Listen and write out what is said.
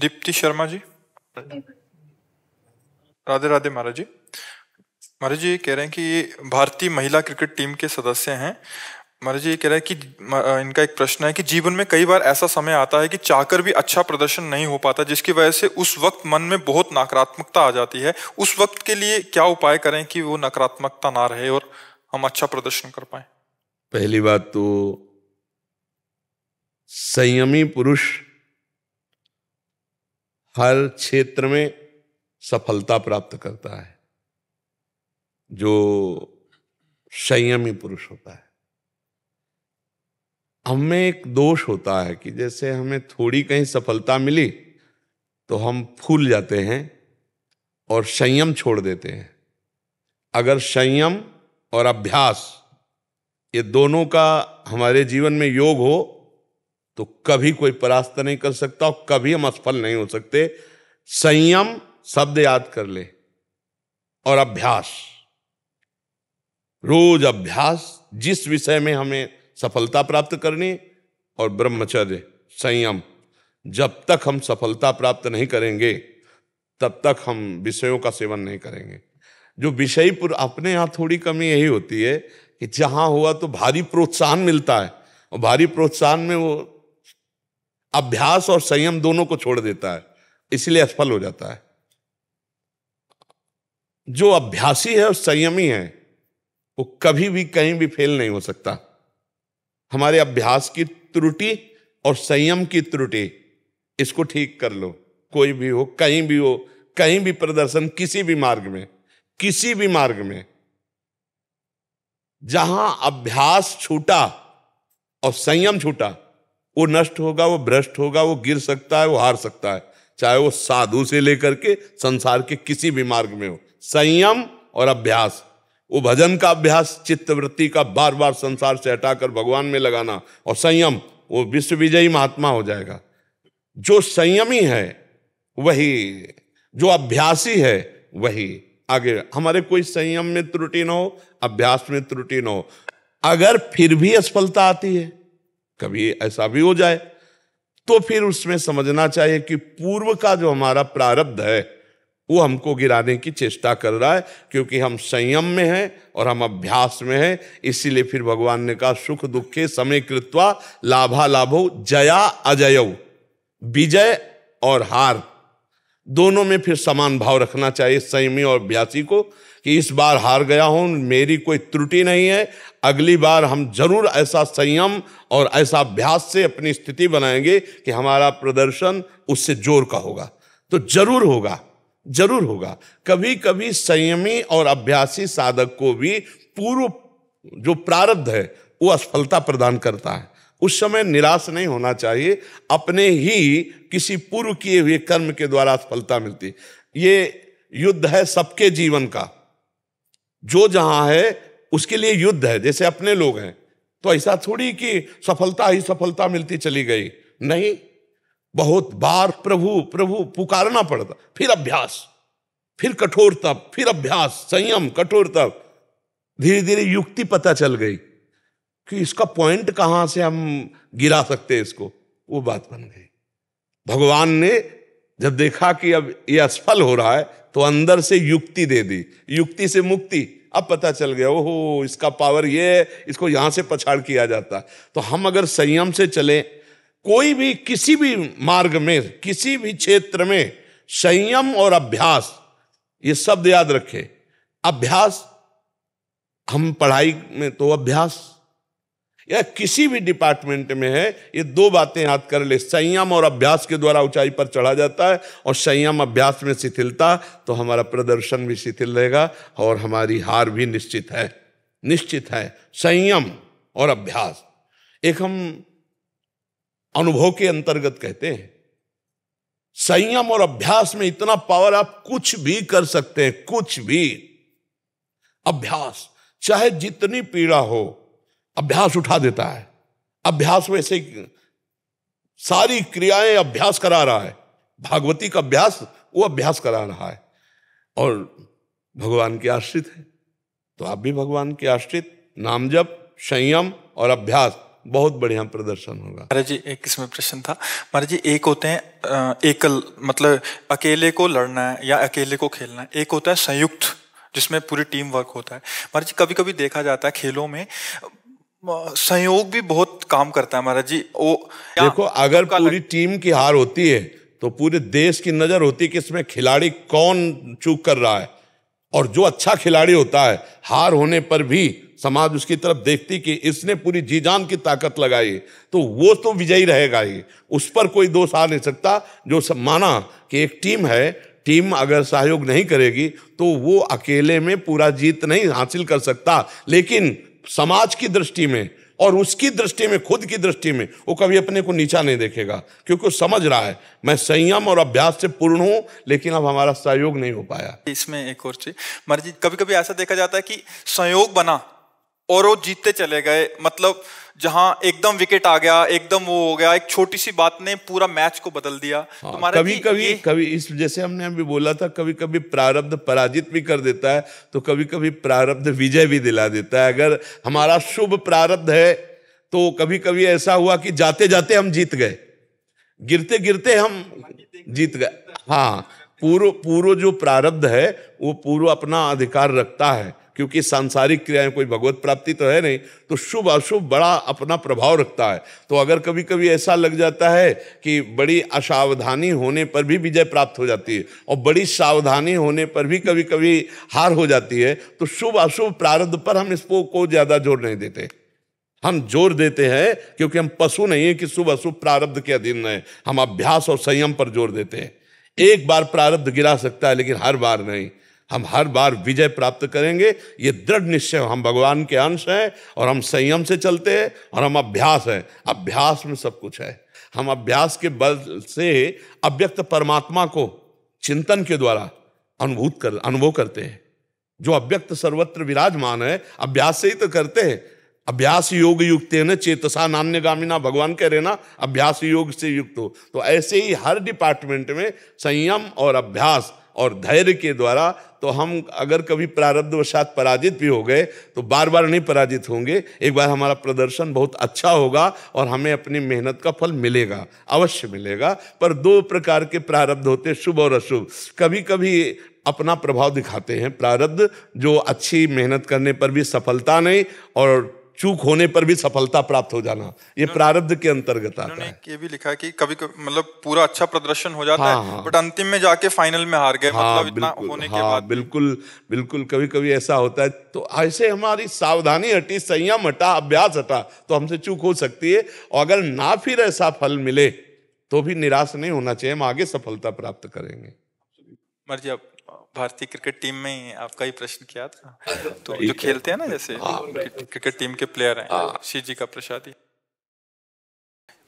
दीप्ति शर्मा जी राधे राधे महाराज जी महाराज जी ये कह रहे हैं कि ये भारतीय महिला क्रिकेट टीम के सदस्य हैं महाराज जी ये कह रहे हैं कि इनका एक प्रश्न है कि जीवन में कई बार ऐसा समय आता है कि चाहकर भी अच्छा प्रदर्शन नहीं हो पाता जिसकी वजह से उस वक्त मन में बहुत नकारात्मकता आ जाती है उस वक्त के लिए क्या उपाय करें कि वो नकारात्मकता ना रहे और हम अच्छा प्रदर्शन कर पाए पहली बात तो संयमी पुरुष हर क्षेत्र में सफलता प्राप्त करता है जो संयमी पुरुष होता है हमें एक दोष होता है कि जैसे हमें थोड़ी कहीं सफलता मिली तो हम फूल जाते हैं और संयम छोड़ देते हैं अगर संयम और अभ्यास ये दोनों का हमारे जीवन में योग हो तो कभी कोई परास्त नहीं कर सकता और कभी हम असफल नहीं हो सकते संयम शब्द याद कर ले और अभ्यास रोज अभ्यास जिस विषय में हमें सफलता प्राप्त करनी और ब्रह्मचर्य संयम जब तक हम सफलता प्राप्त नहीं करेंगे तब तक हम विषयों का सेवन नहीं करेंगे जो विषय पर अपने यहाँ थोड़ी कमी यही होती है कि जहाँ हुआ तो भारी प्रोत्साहन मिलता है और भारी प्रोत्साहन में वो अभ्यास और संयम दोनों को छोड़ देता है इसलिए असफल हो जाता है जो अभ्यासी है और संयमी है वो कभी भी कहीं भी फेल नहीं हो सकता हमारे अभ्यास की त्रुटि और संयम की त्रुटि इसको ठीक कर लो कोई भी हो कहीं भी हो कहीं भी प्रदर्शन किसी भी मार्ग में किसी भी मार्ग में जहां अभ्यास छूटा और संयम छूटा वो नष्ट होगा वो भ्रष्ट होगा वो गिर सकता है वो हार सकता है चाहे वो साधु से लेकर के संसार के किसी भी मार्ग में हो संयम और अभ्यास वो भजन का अभ्यास चित्तवृत्ति का बार बार संसार से हटाकर भगवान में लगाना और संयम वो विश्व विजयी महात्मा हो जाएगा जो संयमी है वही जो अभ्यासी है वही आगे हमारे कोई संयम में त्रुटि ना हो अभ्यास में त्रुटि ना हो अगर फिर भी असफलता आती है कभी ऐसा भी हो जाए तो फिर उसमें समझना चाहिए कि पूर्व का जो हमारा प्रारब्ध है वो हमको गिराने की चेष्टा कर रहा है क्योंकि हम संयम में हैं और हम अभ्यास में हैं इसीलिए फिर भगवान ने कहा सुख दुखे समय कृत्वा लाभा लाभो जया अजय विजय और हार दोनों में फिर समान भाव रखना चाहिए संयमी और अभ्यासी को कि इस बार हार गया हूं मेरी कोई त्रुटि नहीं है अगली बार हम जरूर ऐसा संयम और ऐसा अभ्यास से अपनी स्थिति बनाएंगे कि हमारा प्रदर्शन उससे जोर का होगा तो जरूर होगा जरूर होगा कभी कभी संयमी और अभ्यासी साधक को भी पूर्व जो प्रारब्ध है वो असफलता प्रदान करता है उस समय निराश नहीं होना चाहिए अपने ही किसी पूर्व किए हुए कर्म के द्वारा सफलता मिलती ये युद्ध है सबके जीवन का जो जहां है उसके लिए युद्ध है जैसे अपने लोग हैं तो ऐसा थोड़ी कि सफलता ही सफलता मिलती चली गई नहीं बहुत बार प्रभु प्रभु पुकारना पड़ता फिर अभ्यास फिर कठोर तप फिर अभ्यास संयम कठोर तप धीरे धीरे युक्ति पता चल गई कि इसका पॉइंट कहाँ से हम गिरा सकते हैं इसको वो बात बन गई भगवान ने जब देखा कि अब ये असफल हो रहा है तो अंदर से युक्ति दे दी युक्ति से मुक्ति अब पता चल गया ओहो इसका पावर ये है इसको यहां से पछाड़ किया जाता है तो हम अगर संयम से चले कोई भी किसी भी मार्ग में किसी भी क्षेत्र में संयम और अभ्यास ये शब्द याद रखें अभ्यास हम पढ़ाई में तो अभ्यास या किसी भी डिपार्टमेंट में है ये दो बातें याद कर ले संयम और अभ्यास के द्वारा ऊंचाई पर चढ़ा जाता है और संयम अभ्यास में शिथिलता तो हमारा प्रदर्शन भी शिथिल रहेगा और हमारी हार भी निश्चित है निश्चित है संयम और अभ्यास एक हम अनुभव के अंतर्गत कहते हैं संयम और अभ्यास में इतना पावर आप कुछ भी कर सकते हैं कुछ भी अभ्यास चाहे जितनी पीड़ा हो अभ्यास उठा देता है अभ्यास में से सारी क्रियाएं अभ्यास करा रहा है भागवती का अभ्यास वो अभ्यास करा रहा है और भगवान के आश्रित है तो आप भी भगवान के आश्रित नाम जप संयम और अभ्यास बहुत बढ़िया प्रदर्शन होगा महाराज जी एक इसमें प्रश्न था महाराज जी एक होते हैं एकल मतलब अकेले को लड़ना है या अकेले को खेलना है एक होता है संयुक्त जिसमें पूरी टीम वर्क होता है महाराज जी कभी कभी देखा जाता है खेलों में संयोग भी बहुत काम करता है महाराज जी वो देखो अगर पूरी टीम की हार होती है तो पूरे देश की नजर होती है कि इसमें खिलाड़ी कौन चूक कर रहा है और जो अच्छा खिलाड़ी होता है हार होने पर भी समाज उसकी तरफ देखती कि इसने पूरी जी जान की ताकत लगाई तो वो तो विजयी रहेगा ही उस पर कोई दोष आ नहीं सकता जो सब माना कि एक टीम है टीम अगर सहयोग नहीं करेगी तो वो अकेले में पूरा जीत नहीं हासिल कर सकता लेकिन समाज की दृष्टि में और उसकी दृष्टि में खुद की दृष्टि में वो कभी अपने को नीचा नहीं देखेगा क्योंकि वो समझ रहा है मैं संयम और अभ्यास से पूर्ण हूँ लेकिन अब हमारा सहयोग नहीं हो पाया इसमें एक और चीज मर्जी कभी कभी ऐसा देखा जाता है कि संयोग बना और वो जीतते चले गए मतलब जहां एकदम विकेट आ गया एकदम वो हो गया एक छोटी सी बात ने पूरा मैच को बदल दिया हाँ, कभी कभी ये... कभी इस जैसे हमने अभी बोला था कभी कभी प्रारब्ध पराजित भी कर देता है तो कभी कभी प्रारब्ध विजय भी दिला देता है अगर हमारा शुभ प्रारब्ध है तो कभी कभी ऐसा हुआ कि जाते जाते हम जीत गए गिरते गिरते हम जीत गए हाँ पूर्व पूर्व जो प्रारब्ध है वो पूर्व अपना अधिकार रखता है क्योंकि सांसारिक क्रियाएं कोई भगवत प्राप्ति तो है नहीं तो शुभ अशुभ बड़ा अपना प्रभाव रखता है तो अगर कभी कभी ऐसा लग जाता है कि बड़ी असावधानी होने पर भी विजय प्राप्त हो जाती है और बड़ी सावधानी होने पर भी कभी कभी हार हो जाती है तो शुभ अशुभ प्रारब्ध पर हम इसको को ज़्यादा जोर नहीं देते हम जोर देते हैं क्योंकि हम पशु नहीं है कि शुभ अशुभ प्रारब्ध के अधीन हैं हम अभ्यास और संयम पर जोर देते हैं एक बार प्रारब्ध गिरा सकता है लेकिन हर बार नहीं हम हर बार विजय प्राप्त करेंगे ये दृढ़ निश्चय हम भगवान के अंश हैं और हम संयम से चलते हैं और हम अभ्यास हैं अभ्यास में सब कुछ है हम अभ्यास के बल से अव्यक्त परमात्मा को चिंतन के द्वारा अनुभूत कर अनुभव करते हैं जो अव्यक्त सर्वत्र विराजमान है अभ्यास से ही तो करते हैं अभ्यास योग युक्त न चेतसा नान्य गामिना भगवान कह रहे ना अभ्यास योग से युक्त हो तो ऐसे ही हर डिपार्टमेंट में संयम और अभ्यास और धैर्य के द्वारा तो हम अगर कभी प्रारब्धवशात पराजित भी हो गए तो बार बार नहीं पराजित होंगे एक बार हमारा प्रदर्शन बहुत अच्छा होगा और हमें अपनी मेहनत का फल मिलेगा अवश्य मिलेगा पर दो प्रकार के प्रारब्ध होते हैं शुभ और अशुभ कभी कभी अपना प्रभाव दिखाते हैं प्रारब्ध जो अच्छी मेहनत करने पर भी सफलता नहीं और चूक होने पर भी सफलता प्राप्त हो जाना ये प्रारब्ध के अंतर्गत आता है ये भी लिखा है कि कभी मतलब पूरा अच्छा प्रदर्शन हो जाता हाँ, है हाँ। बट अंतिम में जाके फाइनल में हार गए हाँ, मतलब इतना होने हाँ, के बाद बिल्कुल बिल्कुल कभी कभी ऐसा होता है तो ऐसे हमारी सावधानी हटी संयम हटा अभ्यास हटा तो हमसे चूक हो सकती है और अगर ना फिर ऐसा फल मिले तो भी निराश नहीं होना चाहिए हम आगे सफलता प्राप्त करेंगे मर्जी आप भारतीय क्रिकेट टीम में आपका ही प्रश्न किया था तो जो खेलते हैं ना जैसे हाँ। क्रिकेट टीम के प्लेयर हैं हाँ। शिव जी का ही